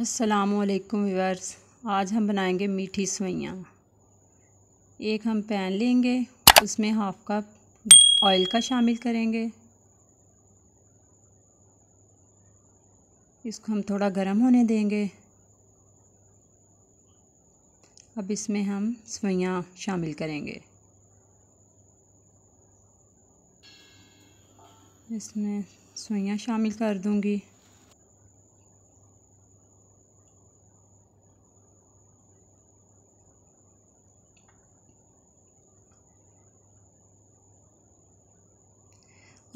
असलकुम व्यूवर्स आज हम बनाएंगे मीठी सवैयाँ एक हम पैन लेंगे उसमें हाफ़ कप ऑयल का शामिल करेंगे इसको हम थोड़ा गर्म होने देंगे अब इसमें हम सवैयाँ शामिल करेंगे इसमें सवैयाँ शामिल कर दूंगी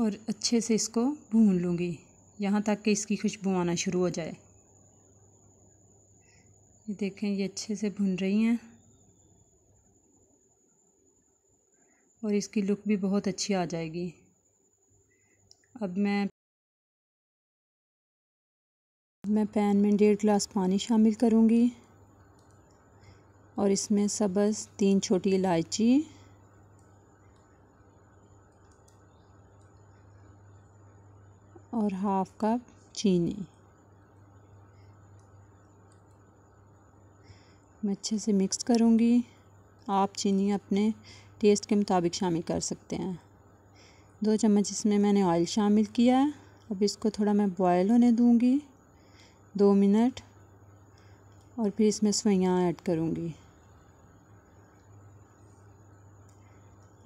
और अच्छे से इसको भून लूँगी यहाँ तक कि इसकी खुशबू आना शुरू हो जाए ये देखें ये अच्छे से भून रही हैं और इसकी लुक भी बहुत अच्छी आ जाएगी अब मैं मैं पैन में डेढ़ गिलास पानी शामिल करूँगी और इसमें सबस तीन छोटी इलायची और हाफ़ कप चीनी मैं अच्छे से मिक्स करूँगी आप चीनी अपने टेस्ट के मुताबिक शामिल कर सकते हैं दो चम्मच इसमें मैंने ऑयल शामिल किया है अब इसको थोड़ा मैं बॉयल होने दूँगी दो मिनट और फिर इसमें सोइयाँ ऐड करूँगी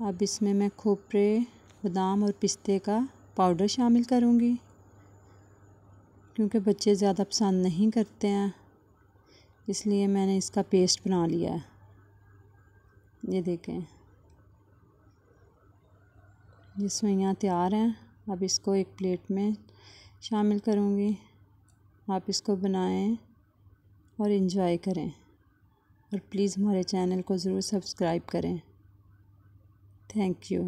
अब इसमें मैं खोपरे बादाम और पिस्ते का पाउडर शामिल करूँगी क्योंकि बच्चे ज़्यादा पसंद नहीं करते हैं इसलिए मैंने इसका पेस्ट बना लिया है ये देखें ये सुइयाँ तैयार हैं अब इसको एक प्लेट में शामिल करूँगी आप इसको बनाएं और इन्जॉय करें और प्लीज़ हमारे चैनल को ज़रूर सब्सक्राइब करें थैंक यू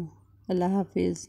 अल्लाह हाफिज़